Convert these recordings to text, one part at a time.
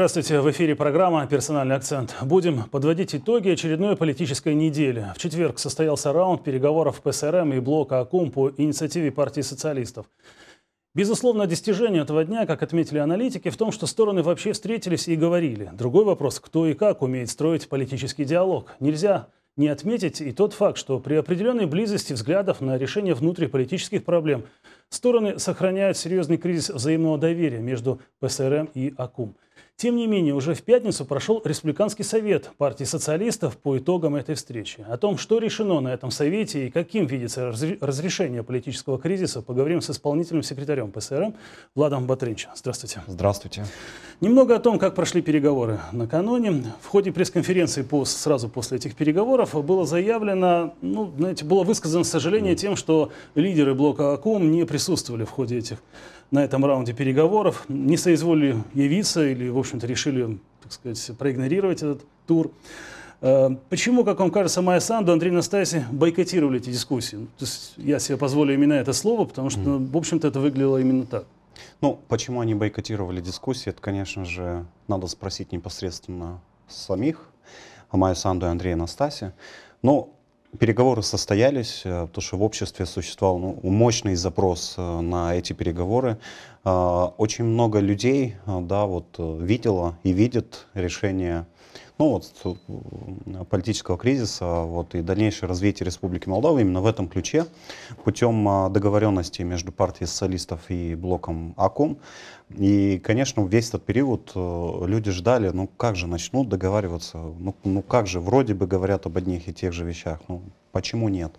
Здравствуйте. В эфире программа «Персональный акцент». Будем подводить итоги очередной политической недели. В четверг состоялся раунд переговоров ПСРМ и блока АКУМ по инициативе партии социалистов. Безусловно, достижение этого дня, как отметили аналитики, в том, что стороны вообще встретились и говорили. Другой вопрос, кто и как умеет строить политический диалог. Нельзя не отметить и тот факт, что при определенной близости взглядов на решение внутриполитических проблем стороны сохраняют серьезный кризис взаимного доверия между ПСРМ и АКУМ – тем не менее, уже в пятницу прошел Республиканский совет партии социалистов по итогам этой встречи. О том, что решено на этом совете и каким видится разрешение политического кризиса, поговорим с исполнительным секретарем ПСРМ Владом Батринчем. Здравствуйте. Здравствуйте. Немного о том, как прошли переговоры накануне. В ходе пресс-конференции по, сразу после этих переговоров было заявлено, ну, знаете, было высказано сожаление тем, что лидеры блока АКОМ не присутствовали в ходе этих переговоров на этом раунде переговоров, не соизволили явиться или, в общем-то, решили, так сказать, проигнорировать этот тур. Э, почему, как вам кажется, Майя Санду, Андрей Настаси бойкотировали эти дискуссии? Ну, то есть я себе позволю именно это слово, потому что, в общем-то, это выглядело именно так. Ну, почему они бойкотировали дискуссии, это, конечно же, надо спросить непосредственно самих Майя Санду и Андрея Настаси. Но Переговоры состоялись, э, потому что в обществе существовал ну, мощный запрос э, на эти переговоры. Э, очень много людей да, вот, видело и видит решение ну вот, э, политического кризиса вот, и дальнейшее развитие Республики Молдова именно в этом ключе, путем а, договоренности между партией социалистов и блоком АКУМ. И, конечно, весь этот период э, люди ждали, ну как же начнут договариваться, ну, ну как же, вроде бы говорят об одних и тех же вещах, ну почему нет?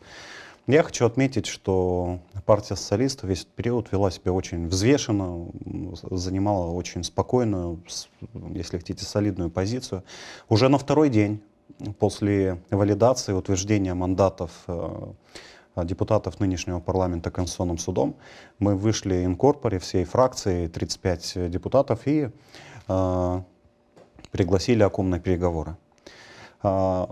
Я хочу отметить, что партия социалистов весь этот период вела себя очень взвешенно, занимала очень спокойную, если хотите, солидную позицию. Уже на второй день после валидации утверждения мандатов э, депутатов нынешнего парламента Конституционным судом. Мы вышли инкорпоре всей фракции, 35 депутатов, и э, пригласили ОКОМ на переговоры. А,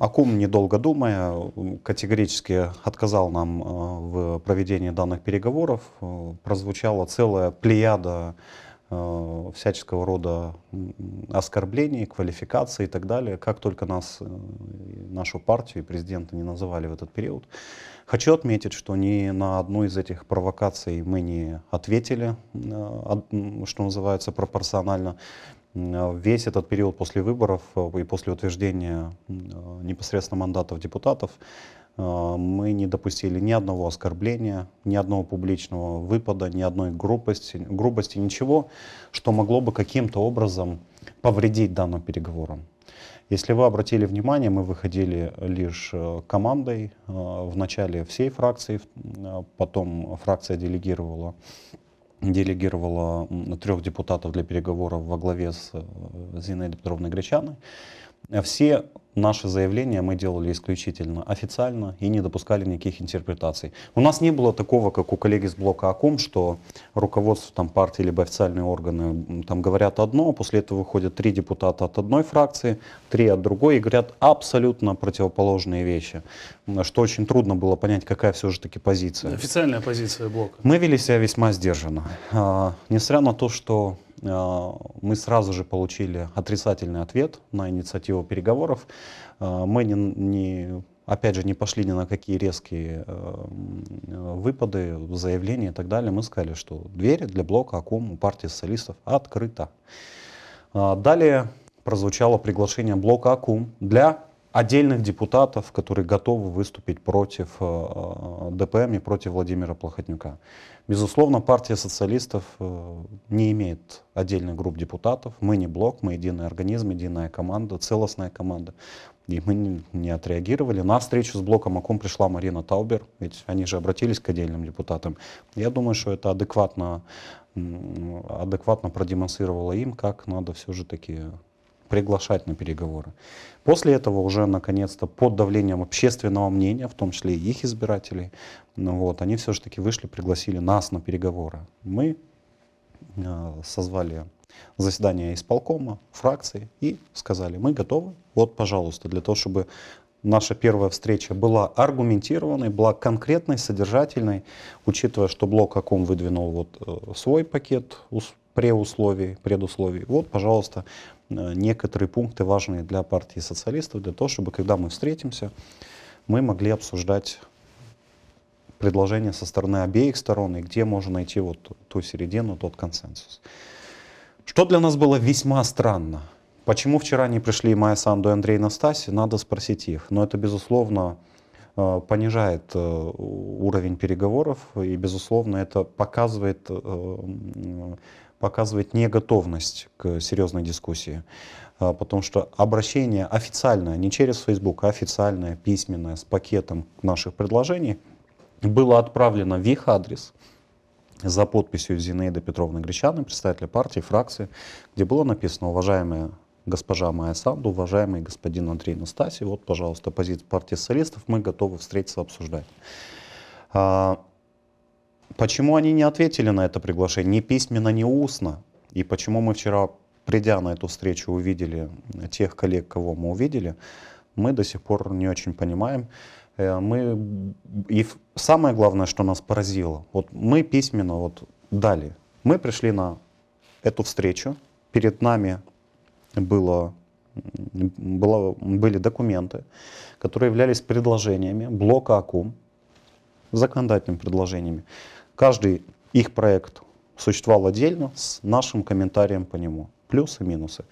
Акум, недолго думая, категорически отказал нам э, в проведении данных переговоров. Э, прозвучала целая плеяда э, всяческого рода оскорблений, квалификаций и так далее, как только нас, нашу партию и президента не называли в этот период. Хочу отметить, что ни на одну из этих провокаций мы не ответили, что называется, пропорционально. А, весь этот период после выборов а, и после утверждения а, непосредственно мандатов депутатов мы не допустили ни одного оскорбления, ни одного публичного выпада, ни одной грубости, грубости ничего, что могло бы каким-то образом повредить данным переговорам. Если вы обратили внимание, мы выходили лишь командой, вначале всей фракции, потом фракция делегировала делегировала трех депутатов для переговоров во главе с э, Зинаидой Петровной Гречаной. Все Наши заявления мы делали исключительно официально и не допускали никаких интерпретаций. У нас не было такого, как у коллег из блока АКОМ, что руководство там, партии либо официальные органы там, говорят одно, а после этого выходят три депутата от одной фракции, три от другой и говорят абсолютно противоположные вещи, что очень трудно было понять, какая все же таки позиция. Официальная позиция блока. Мы вели себя весьма сдержанно. А, несмотря на то, что Э, мы сразу же получили отрицательный ответ на инициативу переговоров. Э, мы не, не опять же, не пошли ни на какие резкие э, выпады, заявления и так далее. Мы сказали, что дверь для блока АКОМ у партии социалистов открыта. далее прозвучало приглашение блока АКУМ для отдельных депутатов, которые готовы выступить против э, э, ДПМ и против Владимира Плохотнюка. Безусловно, партия социалистов э, не имеет отдельных групп депутатов. Мы не блок, мы единый организм, единая команда, целостная команда. И мы не отреагировали. На встречу с блоком ОКОМ пришла Марина Таубер, ведь они же обратились к отдельным депутатам. Я думаю, что это адекватно, адекватно продемонстрировало им, как надо все же таки приглашать на переговоры. После этого уже, наконец-то, под давлением общественного мнения, в том числе и их избирателей, ну, вот, они все-таки вышли, пригласили нас на переговоры. Мы э, созвали заседание исполкома, фракции и сказали, мы готовы, вот, пожалуйста, для того, чтобы наша первая встреча была аргументированной, была конкретной, содержательной, учитывая, что блок ОКОМ выдвинул вот э, свой пакет преусловий, предусловий. Вот, пожалуйста, Э, некоторые пункты важные для партии социалистов, для того, чтобы когда мы встретимся, мы могли обсуждать предложения со стороны обеих сторон и где можно найти вот ту середину, тот консенсус. Что для нас было весьма странно. Почему вчера не пришли Майя Санду и Андрей Настаси, надо спросить их. Но это, безусловно, э, понижает э, уровень переговоров, и, безусловно, это показывает показывает неготовность к серьезной дискуссии. А потому что обращение официальное, не через Facebook, а официальное, письменное, с пакетом наших предложений, было отправлено в их адрес за подписью Зинаида Петровны Гречаны, представителя партии, фракции, где было написано «Уважаемая госпожа Майя Санду, уважаемый господин Андрей Настасий, вот, пожалуйста, позиция партии социалистов, мы готовы встретиться, обсуждать». А, Почему они не ответили на это приглашение ни письменно, ни устно? И почему мы вчера, придя на эту встречу, увидели тех коллег, кого мы увидели, мы до сих пор не очень понимаем. Э, мы, и самое главное, что нас поразило, вот мы письменно вот дали. Мы пришли на эту встречу, перед нами было, было, были документы, которые являлись предложениями блока АКУМ, законодательными предложениями. Каждый их проект существовал отдельно с нашим комментарием по нему. Плюсы, минусы.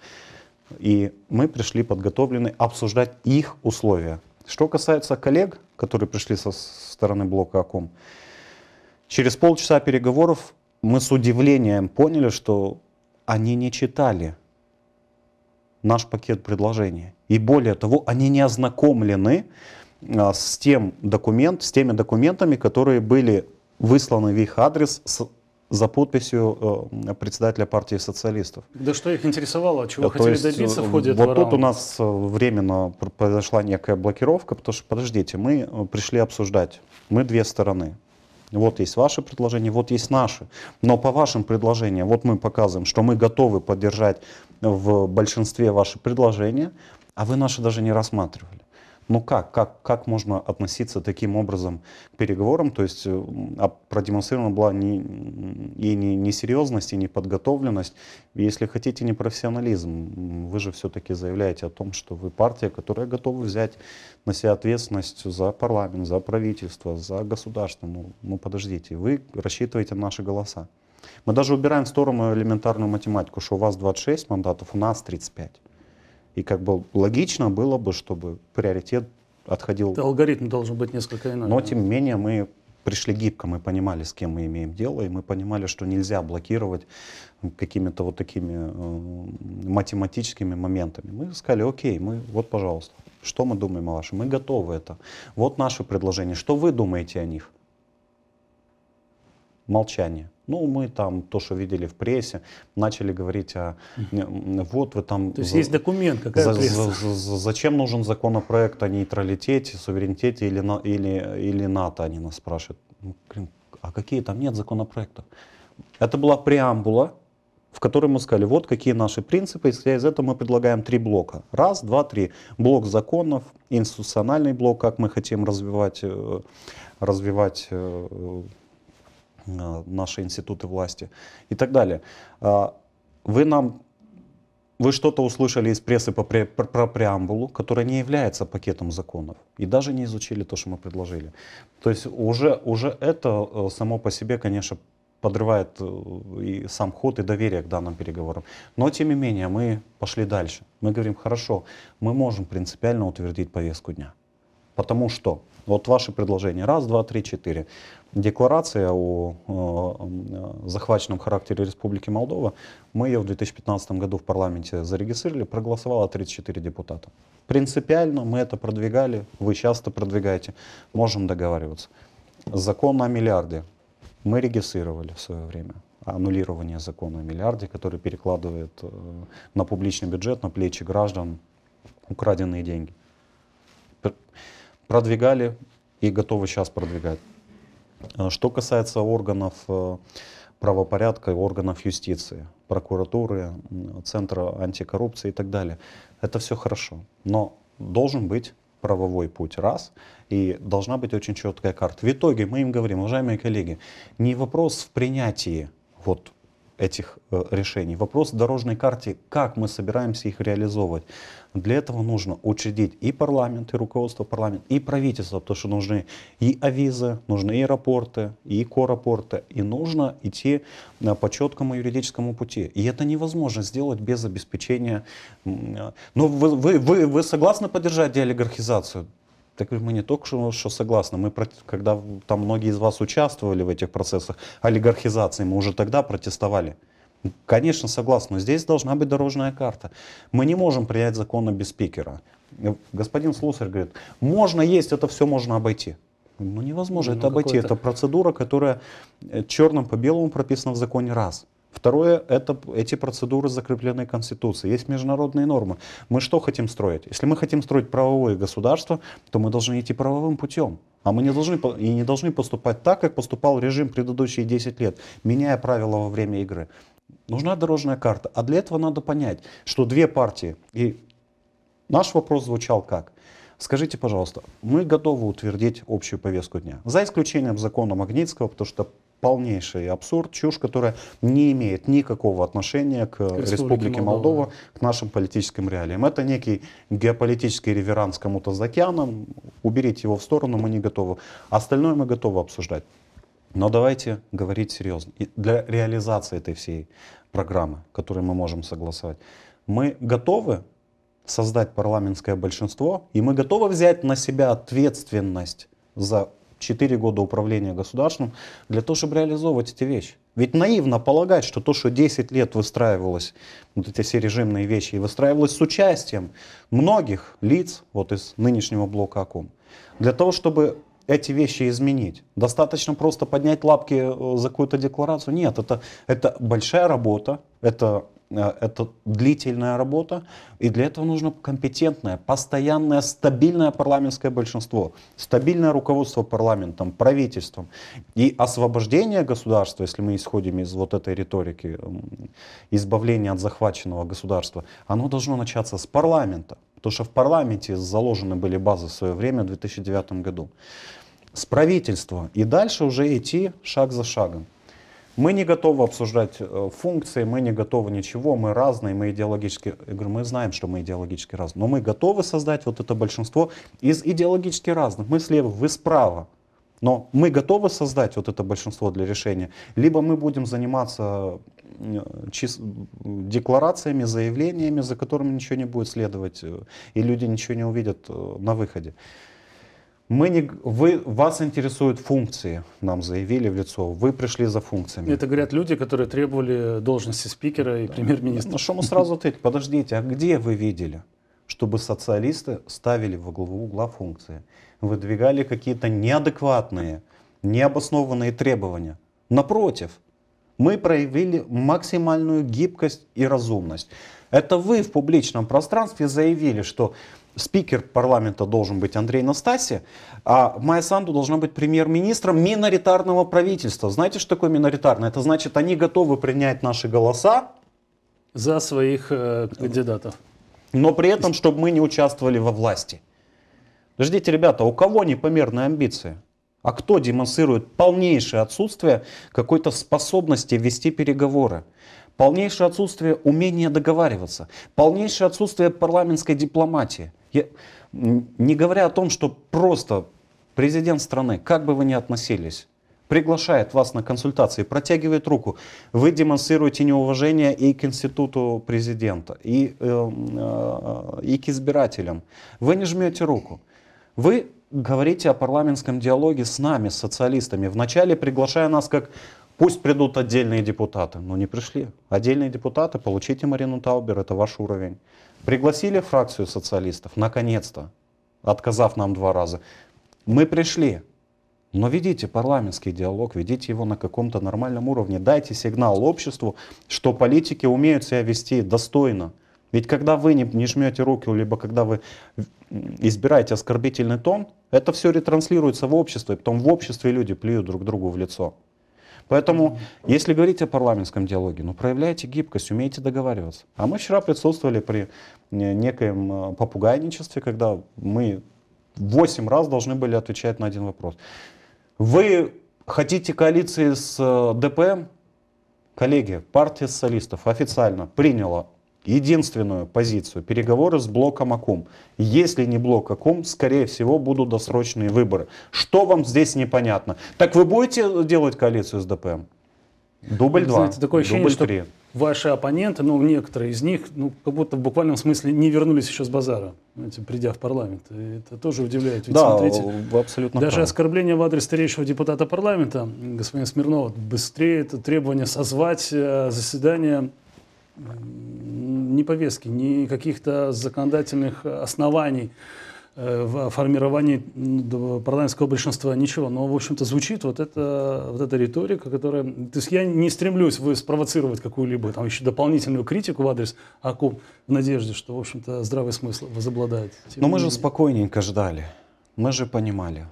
И мы пришли подготовлены обсуждать их условия. Что касается коллег, которые пришли со стороны блока АКОМ, через полчаса переговоров мы с удивлением поняли, что они не читали наш пакет предложений. И более того, они не ознакомлены а, с, тем документ, с теми документами, которые были высланы в их адрес с за подписью э, председателя партии социалистов. Да что их интересовало, чего да, хотели есть, добиться в э, ходе вот этого Вот тут раунда? у нас э, временно произошла некая блокировка, потому что, подождите, мы пришли обсуждать, мы две стороны. Вот есть ваши предложения, вот есть наши. Но по вашим предложениям, вот мы показываем, что мы готовы поддержать в большинстве ваши предложения, а вы наши даже не рассматривали. Ну как, как, как можно относиться таким образом к переговорам? То есть э, а продемонстрирована была не, и не, несерьезность, и не подготовленность. если хотите, не профессионализм, Вы же все-таки заявляете о том, что вы партия, которая готова взять на себя ответственность за парламент, за правительство, за государство. Ну, ну подождите, вы рассчитываете на наши голоса. Мы даже убираем в сторону элементарную математику, что у вас 26 мандатов, у нас 35. И как бы логично было бы, чтобы приоритет отходил... Это алгоритм должен быть несколько иначе. Но, тем не менее, мы пришли гибко, мы понимали, с кем мы имеем дело, и мы понимали, что нельзя блокировать какими-то вот такими э, математическими моментами. Мы сказали, окей, мы, вот, пожалуйста, что мы думаем о вашем? Мы готовы это. Вот наши предложения. Что вы думаете о них? Молчание. Ну, мы там то, что видели в прессе, начали говорить, о вот вы там... То есть за, есть документ, какая за, За, за, зачем нужен законопроект о нейтралитете, суверенитете или, или, или НАТО, они нас спрашивают. Ну, а какие там нет законопроектов? Это была преамбула, в которой мы сказали, вот какие наши принципы, исходя из этого мы предлагаем три блока. Раз, два, три. Блок законов, институциональный блок, как мы хотим развивать, э, развивать э, Э, наши институты власти и так далее. А, вы нам вы что-то услышали из прессы по про, про преамбулу, которая не является пакетом законов, и даже не изучили то, что мы предложили. То есть уже, уже это э, само по себе, конечно, подрывает э, и сам ход, и доверие к данным переговорам. Но, тем не менее, мы пошли дальше. Мы говорим, хорошо, мы можем принципиально утвердить повестку дня. Потому что вот ваши предложения. Раз, два, три, четыре. Декларация о, о, э, о захваченном характере Республики Молдова, мы ее в 2015 году в парламенте зарегистрировали, проголосовало 34 депутата. Принципиально мы это продвигали, вы часто продвигаете, можем договариваться. Закон о миллиарде мы регистрировали в свое время аннулирование закона о миллиарде, который перекладывает э, на публичный бюджет, на плечи граждан украденные деньги продвигали и готовы сейчас продвигать. А, что касается органов э, правопорядка, органов юстиции, прокуратуры, Центра антикоррупции и так далее, это все хорошо. Но должен быть правовой путь, раз, и должна быть очень четкая карта. В итоге мы им говорим, уважаемые коллеги, не вопрос в принятии вот этих э, решений. Вопрос в дорожной карте, как мы собираемся их реализовывать. Для этого нужно учредить и парламент, и руководство парламента, и правительство, потому что нужны и авизы, нужны и аэропорты, и коропорты, и нужно идти э, по четкому юридическому пути. И это невозможно сделать без обеспечения. Э, Но ну, вы, вы, вы, вы согласны поддержать деолигархизацию? Так мы не только что, что согласны, мы, когда там многие из вас участвовали в этих процессах олигархизации, мы уже тогда протестовали. Конечно, согласен, здесь должна быть дорожная карта. Мы не можем принять закон без спикера. Э, господин Слусарь говорит, можно есть, это все можно обойти. Ну невозможно ну, это обойти. Это процедура, которая э, черным по белому прописана в законе раз. Второе, это, эти процедуры закреплены Конституцией. Есть международные нормы. Мы что хотим строить? Если мы хотим строить правовое государство, то мы должны идти правовым путем. А мы не должны, и не должны поступать так, как поступал режим предыдущие 10 лет, меняя правила во время игры. Нужна дорожная карта. А для этого надо понять, что две партии. И наш вопрос звучал как? Скажите, пожалуйста, мы готовы утвердить общую повестку дня, за исключением закона Магнитского, потому что полнейший абсурд, чушь, которая не имеет никакого отношения к, к Республике, Республике Молдова, Молдова, к нашим политическим реалиям. Это некий геополитический реверанс кому-то за океаном, уберите его в сторону, мы не готовы. Остальное мы готовы обсуждать. Но давайте говорить серьезно. И для реализации этой всей программы, которые мы можем согласовать. Мы готовы создать парламентское большинство, и мы готовы взять на себя ответственность за 4 года управления государством для того, чтобы реализовывать эти вещи. Ведь наивно полагать, что то, что 10 лет выстраивалось, вот эти все режимные вещи, и выстраивалось с участием многих лиц вот из нынешнего блока АКУМ, для того, чтобы эти вещи изменить. Достаточно просто поднять лапки э, за какую-то декларацию. Нет, это, это большая работа, это, э, это длительная работа, и для этого нужно компетентное, постоянное, стабильное парламентское большинство, стабильное руководство парламентом, правительством. И освобождение государства, если мы исходим из вот этой риторики, избавление от захваченного государства, оно должно начаться с парламента. Потому что в парламенте заложены были базы в свое время, в 2009 году. С правительства и дальше уже идти шаг за шагом. Мы не готовы обсуждать э, функции, мы не готовы ничего, мы разные, мы идеологически... Я говорю, мы знаем, что мы идеологически разные, но мы готовы создать вот это большинство из идеологически разных. Мы слева, вы справа. Но мы готовы создать вот это большинство для решения, либо мы будем заниматься Э, декларациями, заявлениями, за которыми ничего не будет следовать, э, и люди ничего не увидят э, на выходе. Мы не, вы, вас интересуют функции, нам заявили в лицо. Вы пришли за функциями. Это говорят люди, которые требовали должности спикера и да. премьер-министра. Ну что мы сразу ответили? Подождите, а где вы видели, чтобы социалисты ставили во главу угла функции? Выдвигали какие-то неадекватные, необоснованные требования. Напротив, мы проявили максимальную гибкость и разумность. Это вы в публичном пространстве заявили, что спикер парламента должен быть Андрей Настаси, а Майя Санду должна быть премьер-министром миноритарного правительства. Знаете, что такое миноритарное? Это значит, они готовы принять наши голоса. За своих э, кандидатов. Но при этом, чтобы мы не участвовали во власти. Подождите, ребята, у кого непомерные амбиции? А кто демонстрирует полнейшее отсутствие какой-то способности вести переговоры? полнейшее отсутствие умения договариваться, полнейшее отсутствие парламентской дипломатии. Я, не говоря о том, что просто президент страны, как бы вы ни относились, приглашает вас на консультации, протягивает руку, вы демонстрируете неуважение и к институту президента, и, э, э, и к избирателям. Вы не жмете руку. Вы говорите о парламентском диалоге с нами, с социалистами, вначале приглашая нас как пусть придут отдельные депутаты. Но не пришли. Отдельные депутаты, получите Марину Таубер, это ваш уровень. Пригласили фракцию социалистов, наконец-то, отказав нам два раза. Мы пришли, но ведите парламентский диалог, ведите его на каком-то нормальном уровне. Дайте сигнал обществу, что политики умеют себя вести достойно. Ведь когда вы не, не жмете руки, либо когда вы избираете оскорбительный тон, это все ретранслируется в обществе и потом в обществе люди плюют друг другу в лицо. Поэтому, если говорить о парламентском диалоге, ну проявляйте гибкость, умейте договариваться. А мы вчера присутствовали при некоем э, попугайничестве, когда мы восемь раз должны были отвечать на один вопрос. Вы хотите коалиции с э, ДПМ? Коллеги, партия социалистов официально приняла единственную позицию – переговоры с блоком АКУМ. Если не блок АКУМ, скорее всего, будут досрочные выборы. Что вам здесь непонятно? Так вы будете делать коалицию с ДПМ? Дубль два, Знаете, ощущение, дубль что ваши оппоненты, ну, некоторые из них, ну, как будто в буквальном смысле не вернулись еще с базара, знаете, придя в парламент. И это тоже удивляет. Ведь, да, смотрите, вы абсолютно Даже правы. оскорбление в адрес старейшего депутата парламента, господина Смирнова, быстрее это требование созвать э, заседание ни повестки, ни каких-то законодательных оснований э, в формировании парламентского большинства, ничего. Но, в общем-то, звучит вот, эта вот эта риторика, которая... То есть я не стремлюсь вы спровоцировать какую-либо там еще дополнительную критику в адрес АКУ в надежде, что, в общем-то, здравый смысл возобладает. Тем Но мы же спокойненько ждали. Мы же понимали,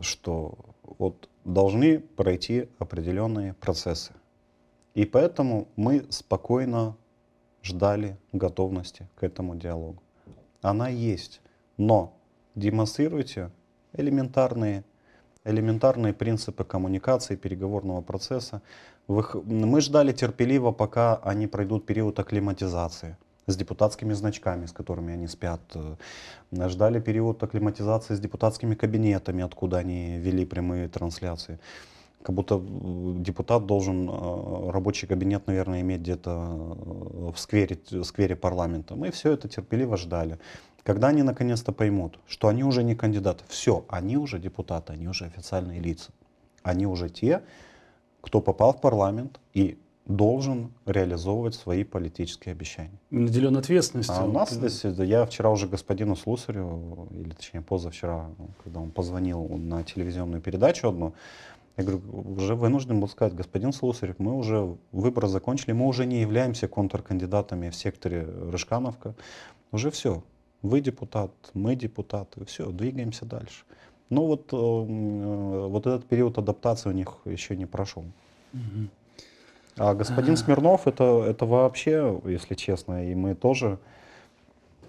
что вот должны пройти определенные процессы. И поэтому мы спокойно ждали готовности к этому диалогу. Она есть, но демонстрируйте элементарные, элементарные принципы коммуникации, переговорного процесса. Мы ждали терпеливо, пока они пройдут период акклиматизации с депутатскими значками, с которыми они спят. Э, ждали период акклиматизации с депутатскими кабинетами, откуда они вели прямые трансляции как будто депутат должен э, рабочий кабинет, наверное, иметь где-то э, в сквере, в сквере парламента. Мы все это терпеливо ждали. Когда они наконец-то поймут, что они уже не кандидаты, все, они уже депутаты, они уже официальные лица. Они уже те, кто попал в парламент и должен реализовывать свои политические обещания. Наделен ответственностью. А у нас здесь, э, я вчера уже господину Слусарю, или точнее позавчера, ну, когда он позвонил на телевизионную передачу одну, я говорю, уже вынужден был сказать, господин Слусарев, мы уже выборы закончили, мы уже не являемся контркандидатами в секторе Рыжкановка. Уже все. Вы депутат, мы депутаты, все, двигаемся дальше. Но вот, э, вот этот период адаптации у них еще не прошел. А господин а. Смирнов, это, это вообще, если честно, и мы тоже,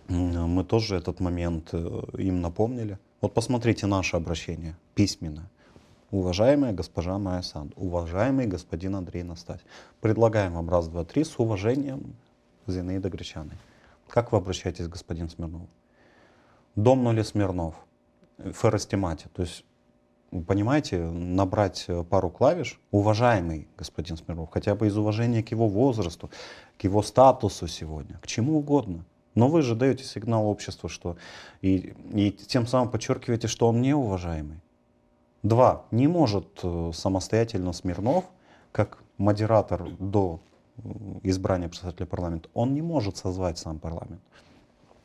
мы тоже этот момент э, им напомнили. Вот посмотрите наше обращение письменно. Уважаемая госпожа Майя Сан, уважаемый господин Андрей Настать, предлагаем вам раз, два, три с уважением Зинаида Гречаны. Как вы обращаетесь, господин Смирнов? Дом нули Смирнов, Ферростемате. То есть, понимаете, набрать э, пару клавиш, уважаемый господин Смирнов, хотя бы из уважения к его возрасту, к его статусу сегодня, к чему угодно. Но вы же даете сигнал обществу, что и, и тем самым подчеркиваете, что он неуважаемый. Два. Не может э, самостоятельно Смирнов, как модератор до э, избрания представителя парламента, он не может созвать сам парламент.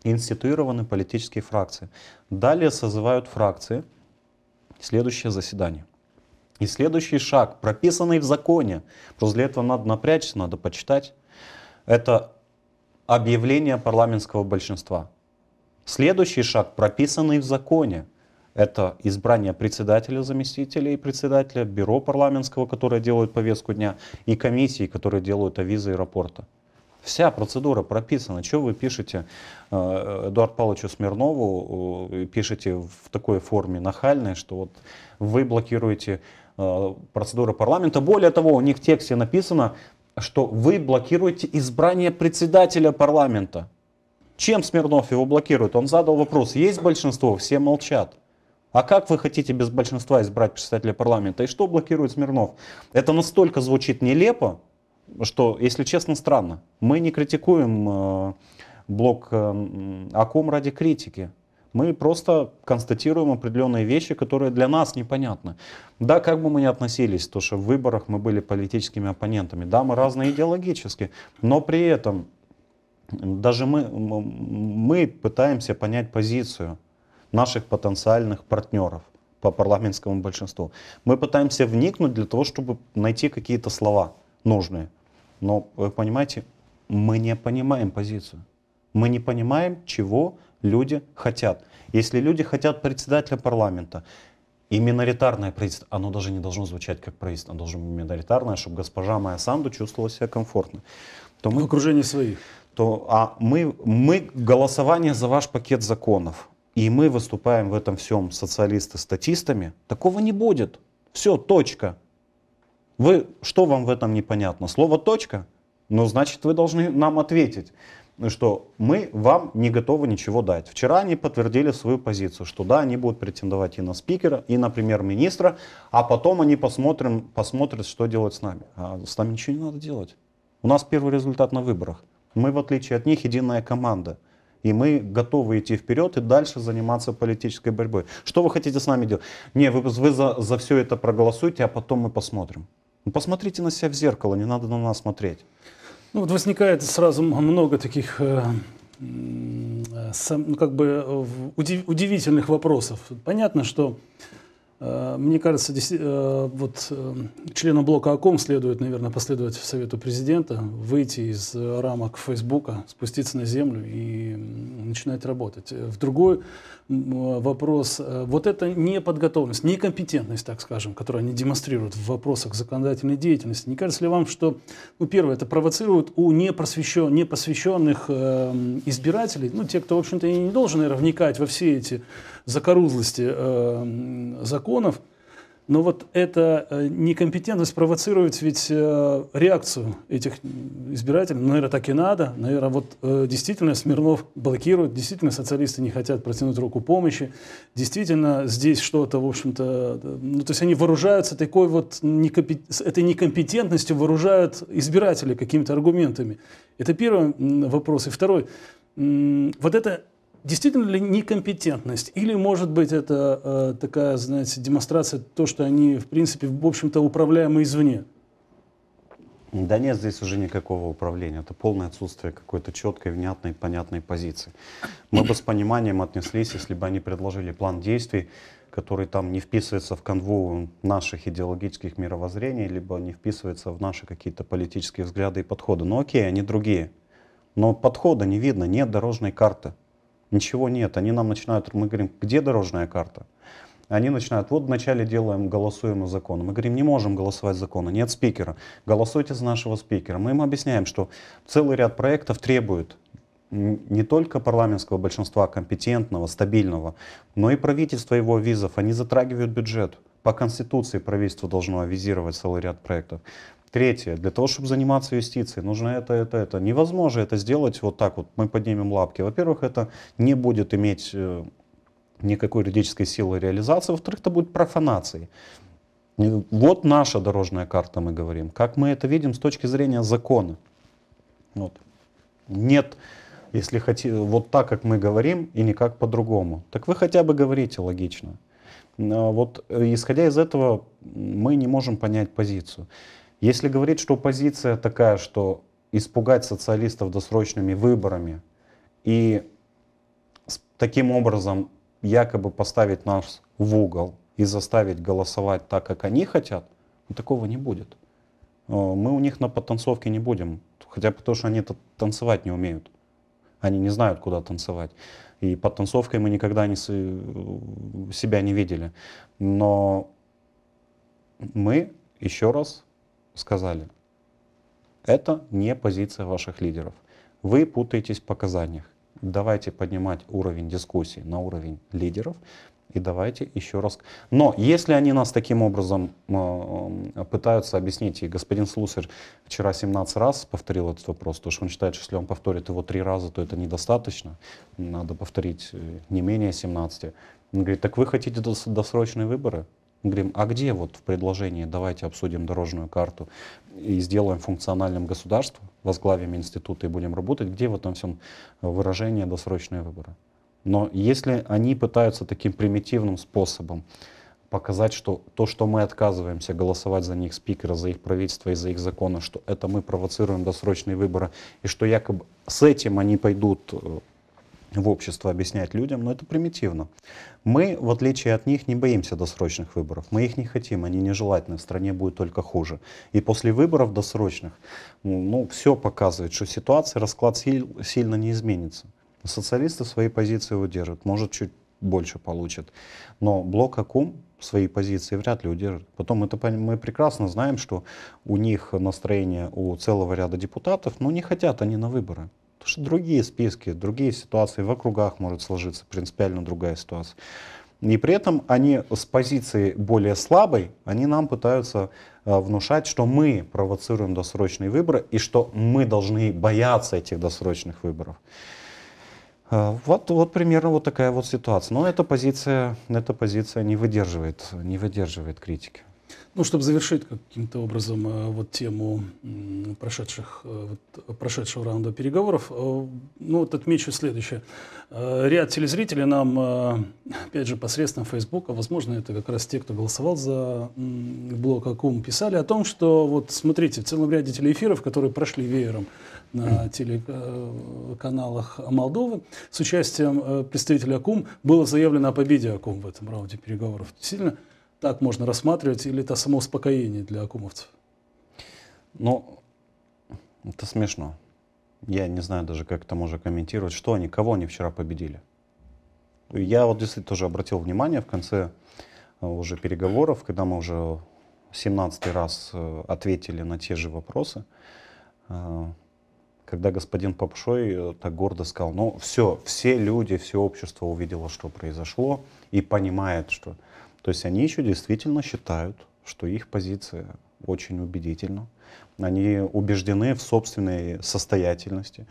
Институированы политические фракции. Далее созывают фракции. Следующее заседание. И следующий шаг, прописанный в законе, просто для этого надо напрячься, надо почитать, это объявление парламентского большинства. Следующий шаг, прописанный в законе – это избрание председателя, заместителей и председателя, бюро парламентского, которое делает повестку дня, и комиссии, которые делают авизы аэропорта. Вся процедура прописана. Чего вы пишете э, Эдуард Павловичу Смирнову, э, пишете в такой форме нахальной, что вот вы блокируете э, процедуру парламента. Более того, у них в тексте написано, что вы блокируете избрание председателя парламента. Чем Смирнов его блокирует? Он задал вопрос, есть большинство, все молчат. А как вы хотите без большинства избрать представителя парламента? И что блокирует Смирнов? Это настолько звучит нелепо, что, если честно, странно. Мы не критикуем э, блок о э, ком ради критики. Мы просто констатируем определенные вещи, которые для нас непонятны. Да, как бы мы ни относились, то что в выборах мы были политическими оппонентами, да, мы разные идеологически, но при этом даже мы, мы пытаемся понять позицию наших потенциальных партнеров по парламентскому большинству. Мы пытаемся вникнуть для того, чтобы найти какие-то слова нужные. Но вы понимаете, мы не понимаем позицию. Мы не понимаем, чего люди хотят. Если люди хотят председателя парламента, и миноритарное правительство, оно даже не должно звучать как правительство, оно должно быть миноритарное, чтобы госпожа Майя Санду чувствовала себя комфортно. То мы, в окружении своих. То, а мы, мы голосование за ваш пакет законов, и мы выступаем в этом всем социалисты-статистами, такого не будет. Все, точка. Вы, что вам в этом непонятно? Слово «точка»? Ну, значит, вы должны нам ответить, что мы вам не готовы ничего дать. Вчера они подтвердили свою позицию, что да, они будут претендовать и на спикера, и на премьер-министра, а потом они посмотрим, посмотрят, что делать с нами. А с нами ничего не надо делать. У нас первый результат на выборах. Мы, в отличие от них, единая команда – и мы готовы идти вперед и дальше заниматься политической борьбой. Что вы хотите с нами делать? Не, вы, вы за, за все это проголосуйте, а потом мы посмотрим. Ну, посмотрите на себя в зеркало, не надо на нас смотреть. Ну, вот возникает сразу много таких э, э, ну, как бы э, удив, удивительных вопросов. Понятно, что Э, мне кажется, э, вот э, членам блока АКОМ следует, наверное, последовать совету президента, выйти из рамок Фейсбука, спуститься на землю и начинать работать. В другой вопрос, вот это неподготовленность, некомпетентность, так скажем, которую они демонстрируют в вопросах законодательной деятельности. Не кажется ли вам, что, ну, первое, это провоцирует у непросвещен, непосвященных избирателей, ну, те, кто, в общем-то, и не должен, наверное, вникать во все эти закорузлости законов, законов, но вот эта э, некомпетентность провоцирует ведь э, реакцию этих избирателей. Ну, Наверное, так и надо. Наверное, вот э, действительно Смирнов блокирует, действительно социалисты не хотят протянуть руку помощи, действительно здесь что-то, в общем-то... Ну, то есть они вооружаются такой вот этой некомпетентностью, вооружают избирателей какими-то аргументами. Это первый вопрос. И второй, вот это Действительно ли некомпетентность? Или, может быть, это э, такая, знаете, демонстрация, то, что они, в принципе, в общем-то, управляемы извне? Да нет, здесь уже никакого управления. Это полное отсутствие какой-то четкой, внятной, понятной позиции. Мы бы с пониманием отнеслись, если бы они предложили план действий, который там не вписывается в конву наших идеологических мировоззрений, либо не вписывается в наши какие-то политические взгляды и подходы. Но ну, окей, они другие. Но подхода не видно, нет дорожной карты. Ничего нет. Они нам начинают, мы говорим, где дорожная карта? Они начинают, вот вначале делаем, голосуем за закон. Мы говорим, не можем голосовать за закон, нет спикера. Голосуйте за нашего спикера. Мы им объясняем, что целый ряд проектов требует не только парламентского большинства компетентного, стабильного, но и правительство его визов. Они затрагивают бюджет. По Конституции правительство должно авизировать целый ряд проектов. Третье, для того, чтобы заниматься юстицией, нужно это, это, это. Невозможно это сделать вот так вот, мы поднимем лапки. Во-первых, это не будет иметь э, никакой юридической силы реализации, во-вторых, это будет профанацией. Э, вот наша дорожная карта, мы говорим. Как мы это видим с точки зрения закона. Вот. Нет, если хотите, вот так, как мы говорим, и никак по-другому. Так вы хотя бы говорите логично. Э, вот исходя из этого мы не можем понять позицию. Если говорить, что позиция такая, что испугать социалистов досрочными выборами и таким образом якобы поставить нас в угол и заставить голосовать так, как они хотят, ну, такого не будет. Э, мы у них на подтанцовке не будем, хотя потому что они танцевать не умеют. Они не знают, куда танцевать. И под танцовкой мы никогда не с... Э, себя не видели. Но мы, еще раз, сказали, это не позиция ваших лидеров. Вы путаетесь в показаниях. Давайте поднимать уровень дискуссии на уровень лидеров, и давайте еще раз. Но если они нас таким образом э, э пытаются объяснить, и господин Слусер вчера 17 раз повторил этот вопрос, то что он считает, что если он повторит его три раза, то это недостаточно, надо повторить э, не менее 17. Он говорит, так вы хотите досрочные выборы? Мы говорим, а где вот в предложении давайте обсудим дорожную карту и сделаем функциональным государство, возглавим институты и будем работать, где в этом всем выражение досрочные выборы? Но если они пытаются таким примитивным способом показать, что то, что мы отказываемся голосовать за них спикера, за их правительство и за их законы, что это мы провоцируем досрочные выборы, и что якобы с этим они пойдут э, в общество объяснять людям, но ну, это примитивно. Мы, в отличие от них, не боимся досрочных выборов. Мы их не хотим, они нежелательны, в стране будет только хуже. И после выборов досрочных, ну, ну все показывает, что ситуация, расклад сильно не изменится. Социалисты свои позиции удержат, может, чуть больше получат. Но блок АКУМ свои позиции вряд ли удержит. Потом это, мы прекрасно знаем, что у них настроение у целого ряда депутатов, но ну, не хотят они на выборы. Потому что другие списки, другие ситуации в округах может сложиться, принципиально другая ситуация. И при этом они с позиции более слабой, они нам пытаются э, внушать, что мы провоцируем досрочные выборы и что мы должны бояться этих досрочных выборов. Э, вот, вот примерно вот такая вот ситуация. Но эта позиция, эта позиция не выдерживает, не выдерживает критики. Ну, чтобы завершить каким-то образом э, вот тему прошедших, э, вот, прошедшего раунда переговоров, э, ну, вот отмечу следующее. Ряд телезрителей нам, опять же, посредством Фейсбука, возможно, это как раз те, кто голосовал за блок АКУМ, писали о том, что вот смотрите, в целом ряде телеэфиров, которые прошли веером на телеканалах Молдовы с участием представителя АКУМ, было заявлено о победе АКУМ в этом раунде переговоров. Сильно так можно рассматривать, или это самоуспокоение для акумовцев? Ну, это смешно. Я не знаю даже, как это можно комментировать. Что они, кого они вчера победили? Я вот действительно тоже обратил внимание в конце э, уже переговоров, когда мы уже 17 раз э, ответили на те же вопросы, э, когда господин Попшой так гордо сказал, ну все, все люди, все общество увидело, что произошло и понимает, что то есть они еще действительно считают, что их позиция очень убедительна. Они убеждены в собственной состоятельности.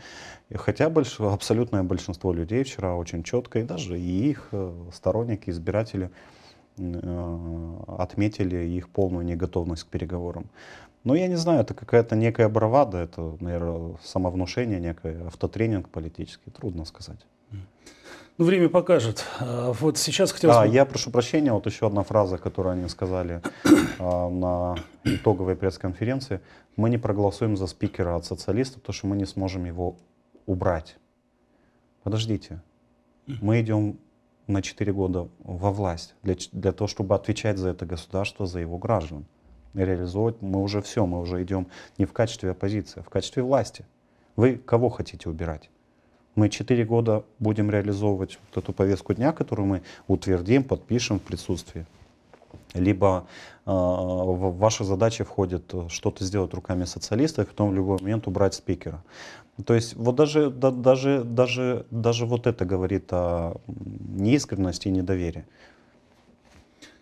Хотя больш... абсолютное большинство людей вчера очень четко, и даже и их э, сторонники, избиратели э, отметили их полную неготовность к переговорам. Но я не знаю, это какая-то некая бравада, это, наверное, самовнушение, некое автотренинг политический, трудно сказать. Ну, время покажет. А, вот сейчас хотел... Да, я прошу прощения, вот еще одна фраза, которую они сказали а, на итоговой пресс-конференции. Мы не проголосуем за спикера от социалистов, потому что мы не сможем его убрать. Подождите. Мы идем на 4 года во власть для, для того, чтобы отвечать за это государство, за его граждан. И реализовывать мы уже все, мы уже идем не в качестве оппозиции, а в качестве власти. Вы кого хотите убирать? Мы 4 года будем реализовывать вот эту повестку дня, которую мы утвердим, подпишем в присутствии. Либо э, в ваши задачи входит э, что-то сделать руками социалиста, и потом в любой момент убрать спикера. То есть вот даже, да, даже, даже, даже вот это говорит о неискренности и недоверии.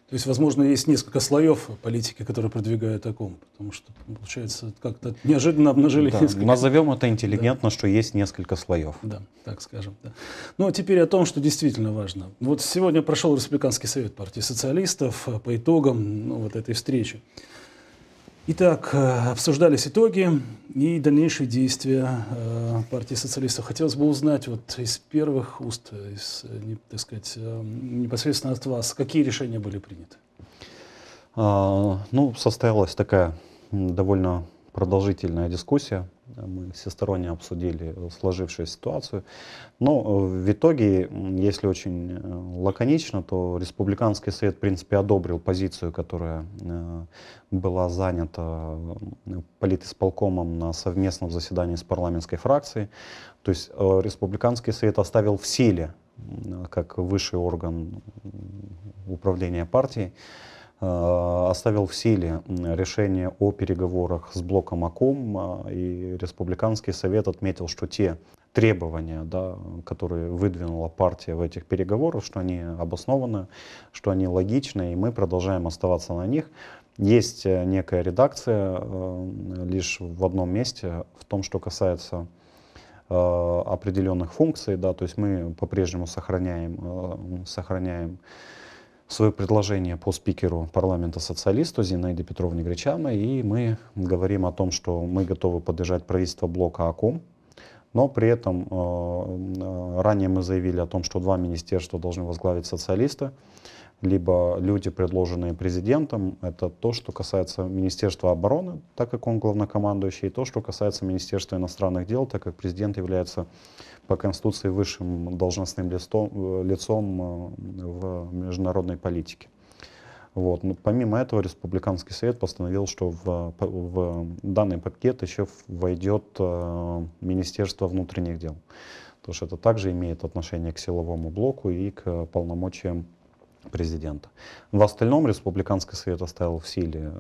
То есть, возможно, есть несколько слоев политики, которые продвигают таком, потому что, ну, получается, как-то неожиданно обнажили да, несколько. Назовем это интеллигентно, да. что есть несколько слоев. Да, так скажем. Да. Ну, а теперь о том, что действительно важно. Вот сегодня прошел Республиканский совет партии социалистов э, по итогам ну, вот этой встречи. Итак, э, обсуждались итоги и дальнейшие действия э, партии социалистов. Хотелось бы узнать вот из первых уст, э, из, так сказать, непосредственно от вас, какие решения были приняты? А, ну, состоялась такая довольно продолжительная дискуссия. Мы всесторонне обсудили сложившуюся ситуацию. Но э, в итоге, если очень э, лаконично, то Республиканский совет, в принципе, одобрил позицию, которая э, была занята политисполкомом на совместном заседании с парламентской фракцией. То есть Республиканский совет оставил в силе, как высший орган управления партией, Э, оставил в силе решение о переговорах с блоком АКОМ, э, и Республиканский совет отметил, что те требования, да, которые выдвинула партия в этих переговорах, что они обоснованы, что они логичны, и мы продолжаем оставаться на них. Есть э, некая редакция лишь в одном месте, в том, что касается определенных функций, да, то есть мы по-прежнему сохраняем, сохраняем свое предложение по спикеру парламента социалисту Зинаиде Петровне Гречану, и мы говорим о том, что мы готовы поддержать правительство блока АКОМ, но при этом э, э, ранее мы заявили о том, что два министерства должны возглавить социалисты либо люди, предложенные президентом, это то, что касается Министерства обороны, так как он главнокомандующий, и то, что касается Министерства иностранных дел, так как президент является по Конституции высшим должностным листом, э, лицом э, в международной политике. Вот. Но помимо этого Республиканский совет постановил, что в, в данный пакет еще войдет э, Министерство внутренних дел, потому что это также имеет отношение к силовому блоку и к полномочиям президента. В остальном Республиканский совет оставил в силе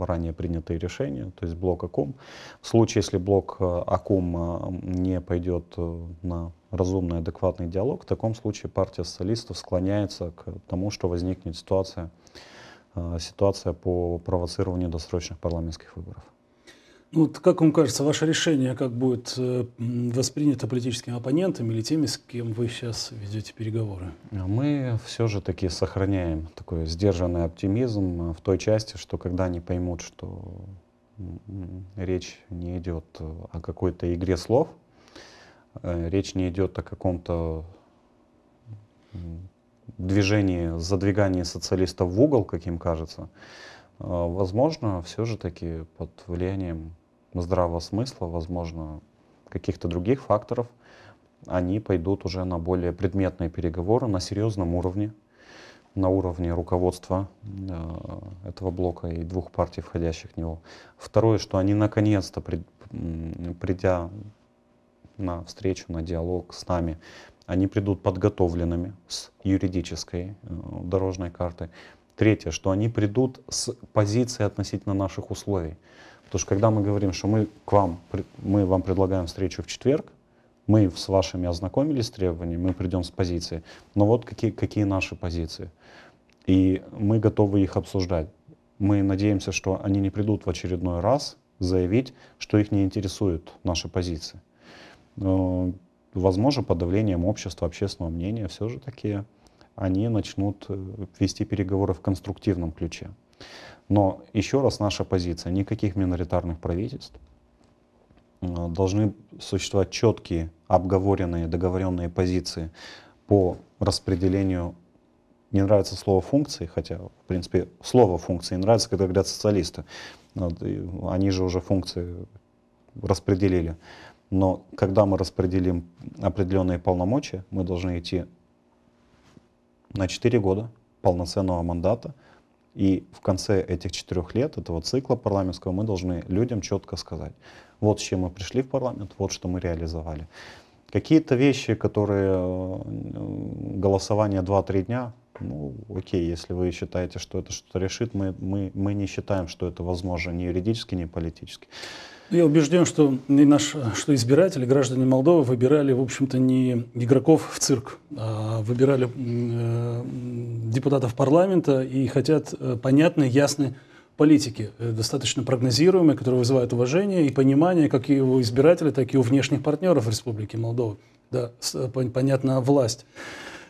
ранее принятые решения, то есть блок АКУМ. В случае, если блок э, АКУМ э, не пойдет э, на разумный, адекватный диалог, в таком случае партия социалистов склоняется к тому, что возникнет ситуация, ситуация по провоцированию досрочных парламентских выборов. Ну, вот как вам кажется, ваше решение, как будет э, воспринято политическими оппонентами или теми, с кем вы сейчас ведете переговоры? А мы все же таки сохраняем такой сдержанный оптимизм э, в той части, что когда они поймут, что речь не идет э, о какой-то игре слов, речь не идет о каком-то движении, задвигании социалистов в угол, каким кажется, возможно, все же таки под влиянием здравого смысла, возможно, каких-то других факторов, они пойдут уже на более предметные переговоры на серьезном уровне, на уровне руководства э, этого блока и двух партий, входящих в него. Второе, что они наконец-то, при, придя на встречу, на диалог с нами, они придут подготовленными с юридической э, дорожной карты. Третье, что они придут с позиции относительно наших условий. Потому что когда мы говорим, что мы к вам, мы вам предлагаем встречу в четверг, мы с вашими ознакомились с требованиями, мы придем с позиции. Но вот какие, какие наши позиции. И мы готовы их обсуждать. Мы надеемся, что они не придут в очередной раз заявить, что их не интересуют наши позиции. возможно, под давлением общества, общественного мнения все же такие они начнут э, вести переговоры в конструктивном ключе. Но еще раз наша позиция, никаких миноритарных правительств. Э, должны существовать четкие, обговоренные, договоренные позиции по распределению не нравится слово функции, хотя, в принципе, слово функции нравится, когда говорят социалисты. Они же уже функции распределили. Но когда мы распределим определенные полномочия, мы должны идти на 4 года полноценного мандата – и в конце этих четырех лет этого цикла парламентского мы должны людям четко сказать, вот с чем мы пришли в парламент, вот что мы реализовали. Какие-то вещи, которые э, голосование 2-3 дня, ну, окей, если вы считаете, что это что-то решит, мы, мы, мы не считаем, что это возможно ни юридически, ни политически. Я убежден, что, и наш, что избиратели, граждане Молдовы, выбирали, в общем-то, не игроков в цирк, а выбирали э, депутатов парламента и хотят э, понятной, ясной политики, э, достаточно прогнозируемой, которая вызывает уважение и понимание как и у избирателей, так и у внешних партнеров Республики Молдова. Да, э, понятна власть.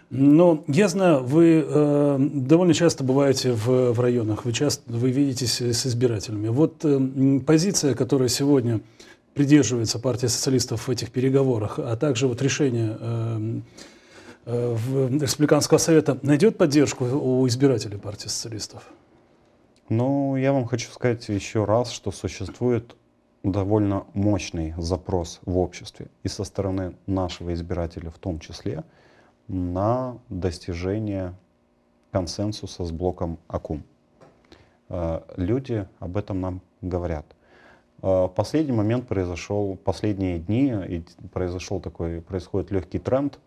Но ну, я знаю, вы э, довольно часто бываете в, в районах, вы часто вы видитесь э, с избирателями. Вот э, позиция, которая сегодня придерживается партия социалистов в этих переговорах, а также вот решение э, э, Республиканского совета найдет поддержку у избирателей партии социалистов? Ну, я вам хочу сказать еще раз, что существует довольно мощный запрос в обществе и со стороны нашего избирателя в том числе – на достижение консенсуса с блоком АКУМ. Э, люди об этом нам говорят. Э, последний момент произошел, последние дни, и произошел такой, происходит легкий тренд.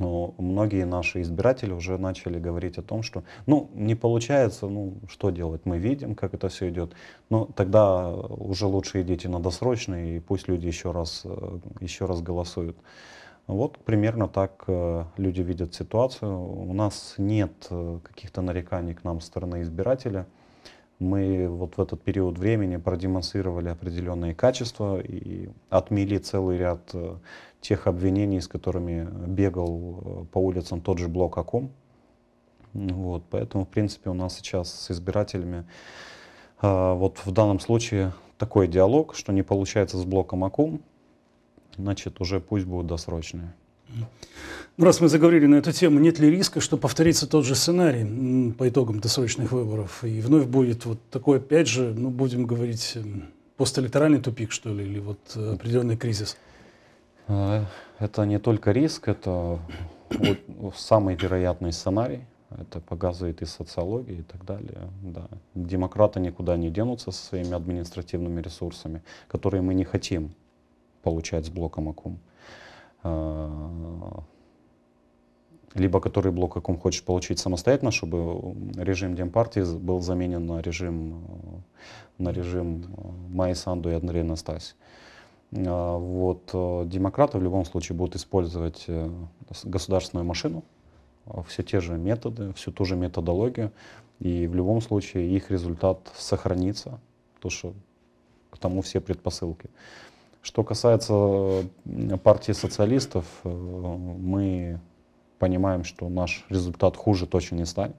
Многие наши избиратели уже начали говорить о том, что ну не получается, ну что делать, мы видим, как это все идет. Но тогда уже лучше идите на досрочный, и пусть люди еще раз, э, еще раз голосуют. Вот примерно так э, люди видят ситуацию. У нас нет э, каких-то нареканий к нам со стороны избирателя. Мы вот в этот период времени продемонстрировали определенные качества и отмели целый ряд э, тех обвинений, с которыми бегал по улицам тот же блок АКОМ. Вот, поэтому, в принципе, у нас сейчас с избирателями вот в данном случае такой диалог, что не получается с блоком АКУМ значит, уже пусть будут досрочные. Ну, раз мы заговорили на эту тему, нет ли риска, что повторится тот же сценарий по итогам досрочных выборов? И вновь будет вот такой, опять же, ну, будем говорить, эм, постэлекторальный тупик, что ли, или вот э, определенный кризис? Э, это не только риск, это самый вероятный сценарий. Это показывает и социология и так далее. Да. Демократы никуда не денутся со своими административными ресурсами, которые мы не хотим получать с блоком Акум. А, либо который блок Акум хочешь получить самостоятельно, чтобы режим демпартии был заменен на режим, э, на режим э, Майсанду и Андрея Настась. А, вот, э, демократы в любом случае будут использовать государственную машину, все те же методы, всю ту же методологию, и в любом случае их результат сохранится, то что к тому все предпосылки. Что касается э, партии социалистов, э, мы понимаем, что наш результат хуже точно не станет.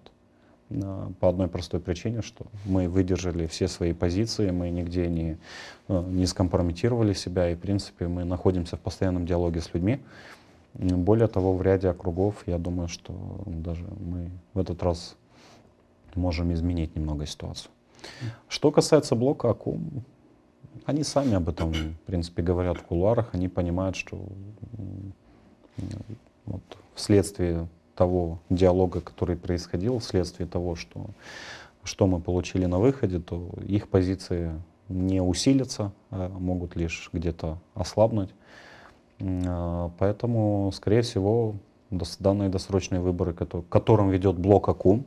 Э, по одной простой причине, что мы выдержали все свои позиции, мы нигде не, не скомпрометировали себя, и, в принципе, мы находимся в постоянном диалоге с людьми. Более того, в ряде округов, я думаю, что даже мы в этот раз можем изменить немного ситуацию. Что касается блока АКУМ, они сами об этом, в принципе, говорят в кулуарах, они понимают, что вот, вследствие того диалога, который происходил, вследствие того, что, что мы получили на выходе, то их позиции не усилятся, а могут лишь где-то ослабнуть. А, поэтому, скорее всего, данные досрочные выборы, к которым ведет блок АКУМ,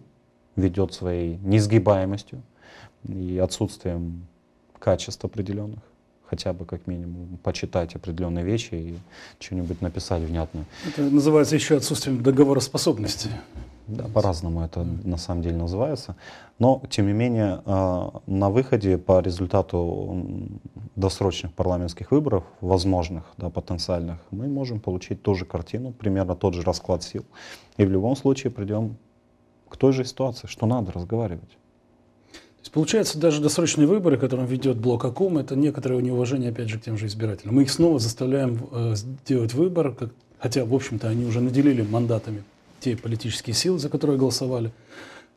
ведет своей несгибаемостью и отсутствием качеств определенных хотя бы как минимум почитать определенные вещи и что-нибудь написать внятно. Это называется еще отсутствием договороспособности. Да, по-разному это на самом деле называется. Но, тем не менее, а, на выходе по результату досрочных парламентских выборов, возможных, да, потенциальных, мы можем получить ту же картину, примерно тот же расклад сил. И в любом случае придем к той же ситуации, что надо разговаривать. Получается, даже досрочные выборы, которым ведет блок АКОМ, это некоторое неуважение, опять же, к тем же избирателям. Мы их снова заставляем э, делать выбор, как, хотя, в общем-то, они уже наделили мандатами те политические силы, за которые голосовали.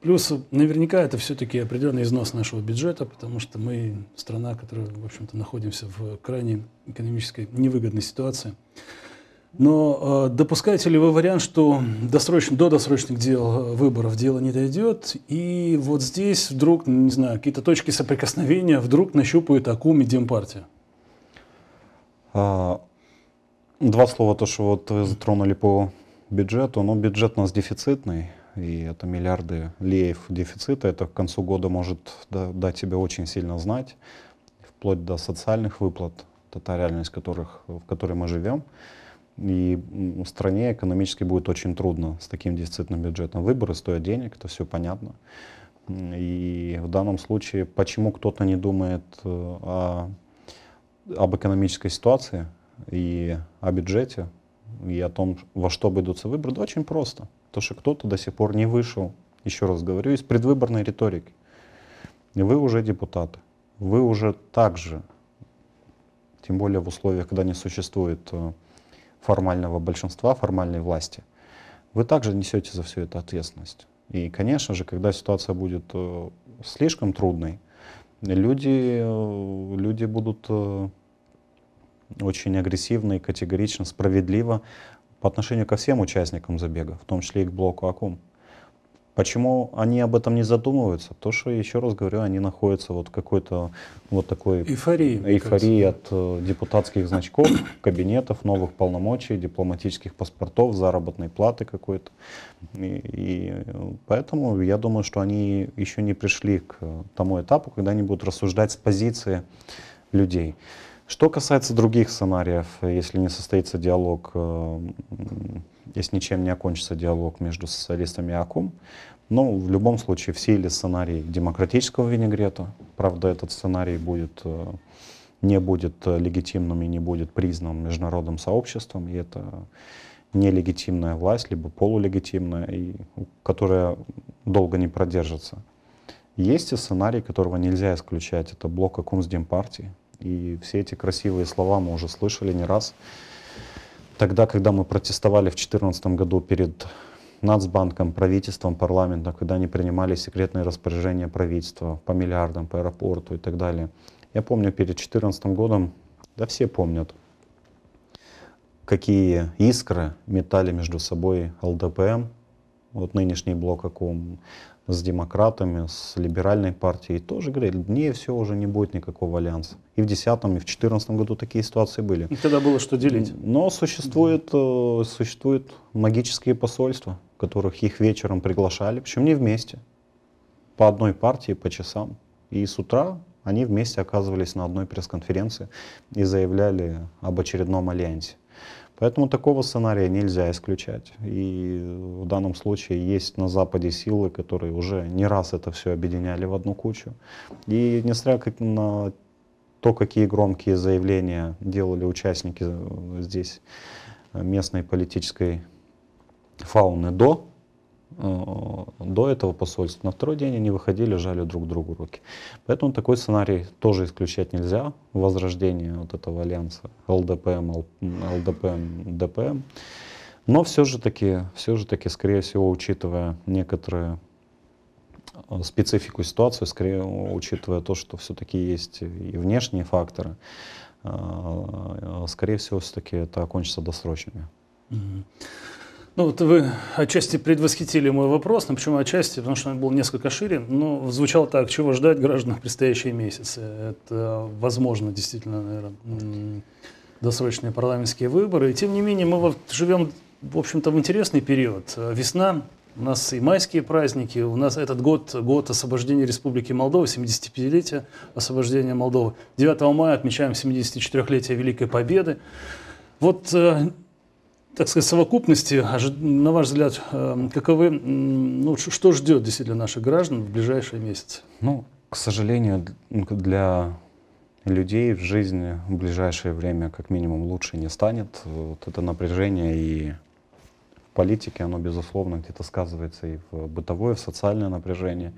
Плюс, наверняка, это все-таки определенный износ нашего бюджета, потому что мы страна, которая, в общем-то, находимся в крайне экономической невыгодной ситуации. Но э, допускаете ли вы вариант, что досрочно, до досрочных дел э, выборов дело не дойдет, и вот здесь вдруг, не знаю, какие-то точки соприкосновения вдруг нащупают АКУМ и Демпартия? А, два слова, то, что вот вы затронули по бюджету. но ну, бюджет у нас дефицитный, и это миллиарды леев дефицита. Это к концу года может дать себя очень сильно знать, вплоть до социальных выплат, это та реальность, которых, в которой мы живем. И стране экономически будет очень трудно с таким дефицитным бюджетом. Выборы стоят денег, это все понятно. И в данном случае, почему кто-то не думает э, о, об экономической ситуации и о бюджете, и о том, во что обойдутся выборы, да очень просто. То, что кто-то до сих пор не вышел, еще раз говорю, из предвыборной риторики. вы уже депутаты, вы уже также, тем более в условиях, когда не существует э, формального большинства, формальной власти, вы также несете за все это ответственность. И, конечно же, когда ситуация будет э, слишком трудной, люди, э, люди будут э, очень агрессивно и категорично, справедливо по отношению ко всем участникам забега, в том числе и к блоку АКУМ. Почему они об этом не задумываются? То, что, еще раз говорю, они находятся вот какой-то вот такой эйфории, эйфории от э, депутатских значков, кабинетов, новых полномочий, дипломатических паспортов, заработной платы какой-то. И, и поэтому я думаю, что они еще не пришли к тому этапу, когда они будут рассуждать с позиции людей. Что касается других сценариев, если не состоится диалог э, если ничем не окончится диалог между социалистами и АКУМ, но в любом случае все или сценарий демократического винегрета, правда, этот сценарий будет, э, не будет э, легитимным и не будет признан международным сообществом, и это нелегитимная власть, либо полулегитимная, и, которая долго не продержится. Есть и сценарий, которого нельзя исключать, это блок Акумсдемпартии, и все эти красивые слова мы уже слышали не раз, Тогда, когда мы протестовали в 2014 году перед Нацбанком, правительством, парламентом, когда они принимали секретные распоряжения правительства по миллиардам, по аэропорту и так далее. Я помню, перед 2014 годом, да все помнят, какие искры метали между собой ЛДПМ, вот нынешний блок АКОМ, с демократами, с либеральной партией, тоже говорили, днее все уже не будет никакого альянса. И в 2010, и в 2014 году такие ситуации были. И тогда было что делить. Но существует, да. Э, существуют магические посольства, которых их вечером приглашали, причем не вместе, по одной партии, по часам. И с утра они вместе оказывались на одной пресс-конференции и заявляли об очередном альянсе. Поэтому такого сценария нельзя исключать. И в данном случае есть на Западе силы, которые уже не раз это все объединяли в одну кучу. И несмотря как на то, какие громкие заявления делали участники э, здесь э, местной политической фауны до до этого посольства. На второй день они выходили, жали друг другу руки. Поэтому такой сценарий тоже исключать нельзя. Возрождение вот этого альянса ЛДПМ, ЛДПМ, ДПМ. Но все же таки, все же таки, скорее всего, учитывая некоторые э, специфику ситуации, скорее учитывая то, что все-таки есть и внешние факторы, э, э, скорее всего, все-таки это окончится досрочными. Mm-hmm. Ну вот вы отчасти предвосхитили мой вопрос, но почему отчасти, потому что он был несколько шире, но ну, звучал так, чего ждать граждан в предстоящие месяцы. Это возможно действительно, наверное, досрочные парламентские выборы. И тем не менее мы живем, в общем-то, в интересный период. Весна, у нас и майские праздники, у нас этот год, год освобождения Республики Молдова, 75-летие освобождения Молдовы. 9 мая отмечаем 74-летие Великой Победы. Вот э, так сказать, совокупности, на ваш взгляд, э, каковы, ну, что ждет действительно наших граждан в ближайшие месяцы? Ну, к сожалению, ну, для людей в жизни в ближайшее время как минимум лучше не станет. Вот это напряжение и в политике, оно, безусловно, где-то сказывается и в бытовое, в социальное напряжение.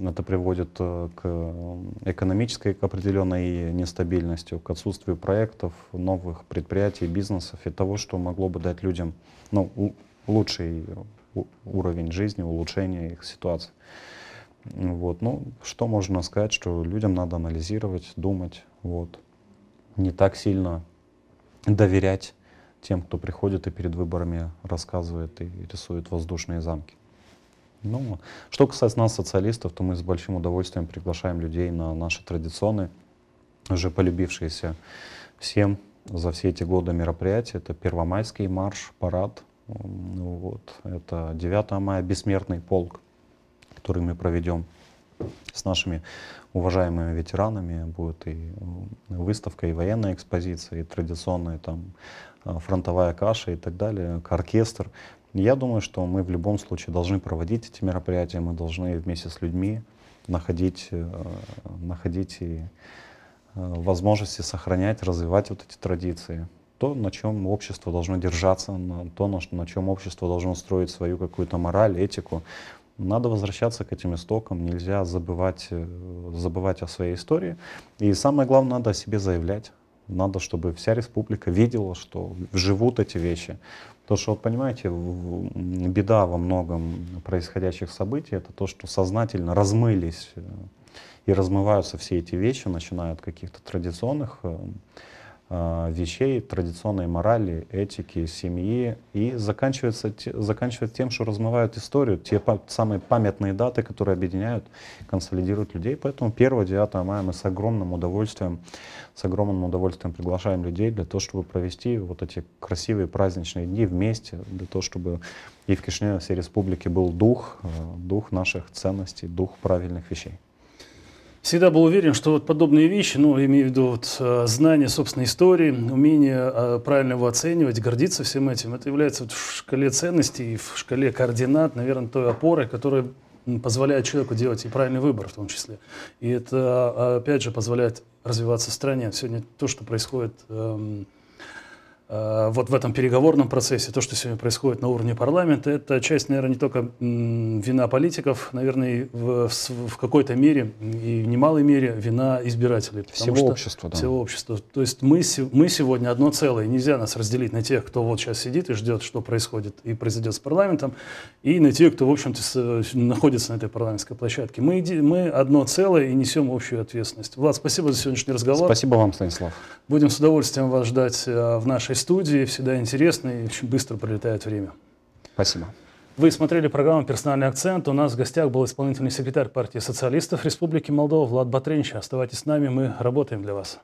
Это приводит э, к э, экономической к определенной нестабильности, к отсутствию проектов, новых предприятий, бизнесов и того, что могло бы дать людям ну, лучший уровень жизни, улучшение их ситуации. Вот. Ну, что можно сказать, что людям надо анализировать, думать, вот. не так сильно доверять тем, кто приходит и перед выборами рассказывает и рисует воздушные замки. Ну, что касается нас, социалистов, то мы с большим удовольствием приглашаем людей на наши традиционные, уже полюбившиеся всем за все эти годы мероприятия. Это Первомайский марш, парад, вот. это 9 мая, бессмертный полк, который мы проведем с нашими уважаемыми ветеранами. Будет и выставка, и военная экспозиция, и традиционная там а, фронтовая каша и так далее, оркестр. Я думаю, что мы в любом случае должны проводить эти мероприятия, мы должны вместе с людьми находить, э, находить и э, возможности сохранять, развивать вот эти традиции. То, на чем общество должно держаться, то, на, на чем общество должно строить свою какую-то мораль, этику. Надо возвращаться к этим истокам, нельзя забывать, э, забывать о своей истории. И самое главное, надо о себе заявлять надо, чтобы вся республика видела, что живут эти вещи. Потому что, вот понимаете, беда во многом происходящих событий — это то, что сознательно размылись э, и размываются все эти вещи, начиная от каких-то традиционных э, Э, вещей, традиционной морали, этики, семьи. И заканчивается, заканчивается тем, что размывают историю, те самые памятные даты, которые объединяют, консолидируют людей. Поэтому 1-9 мая мы с огромным удовольствием, с огромным удовольствием приглашаем людей для того, чтобы провести вот эти красивые праздничные дни вместе, для того, чтобы и в Кишиневе, и всей республике был дух, э, дух наших ценностей, дух правильных вещей всегда был уверен, что вот подобные вещи, ну, имею в виду вот, э, знание собственной истории, умение э, правильно его оценивать, гордиться всем этим, это является вот в шкале ценностей, в шкале координат, наверное, той опорой, которая позволяет человеку делать и правильный выбор в том числе. И это, а, опять же, позволяет развиваться в стране. Сегодня то, что происходит эм, Э, вот в этом переговорном процессе, то, что сегодня происходит на уровне парламента, это часть, наверное, не только вина политиков, наверное, в, в какой-то мере и в немалой мере вина избирателей. Всего что, общества, да. Всего общества. То есть мы, мы сегодня одно целое, нельзя нас разделить на тех, кто вот сейчас сидит и ждет, что происходит и произойдет с парламентом, и на тех, кто, в общем-то, находится на этой парламентской площадке. Мы, мы одно целое и несем общую ответственность. Влад, спасибо за сегодняшний разговор. Спасибо вам, Станислав. Будем с удовольствием вас ждать э, в нашей студии, всегда интересно и очень быстро пролетает время. Спасибо. Вы смотрели программу «Персональный акцент». У нас в гостях был исполнительный секретарь партии социалистов Республики Молдова Влад Батренч. Оставайтесь с нами, мы работаем для вас.